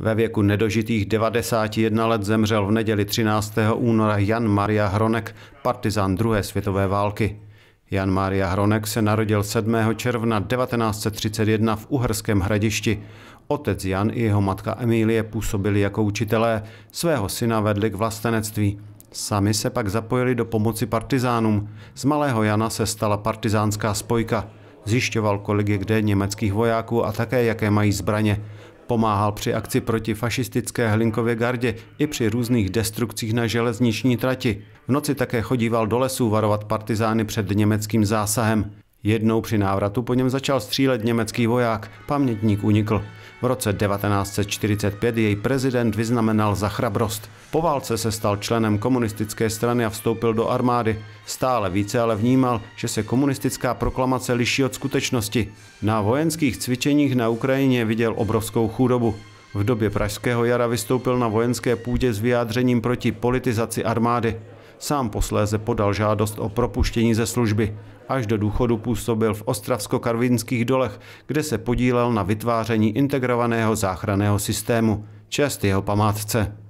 Ve věku nedožitých 91 let zemřel v neděli 13. února Jan Maria Hronek, partizán druhé světové války. Jan Maria Hronek se narodil 7. června 1931 v Uherském hradišti. Otec Jan i jeho matka Emílie působili jako učitelé, svého syna vedli k vlastenectví. Sami se pak zapojili do pomoci partizánům. Z malého Jana se stala partizánská spojka. Zjišťoval, kolik je kde německých vojáků a také jaké mají zbraně. Pomáhal při akci proti fašistické Hlinkově gardě i při různých destrukcích na železniční trati. V noci také chodíval do lesů varovat partizány před německým zásahem. Jednou při návratu po něm začal střílet německý voják, pamětník unikl. V roce 1945 jej prezident vyznamenal za chrabrost. Po válce se stal členem komunistické strany a vstoupil do armády. Stále více ale vnímal, že se komunistická proklamace liší od skutečnosti. Na vojenských cvičeních na Ukrajině viděl obrovskou chudobu. V době Pražského jara vystoupil na vojenské půdě s vyjádřením proti politizaci armády. Sám posléze podal žádost o propuštění ze služby. Až do důchodu působil v Ostravsko-Karvinských dolech, kde se podílel na vytváření integrovaného záchranného systému. Čest jeho památce.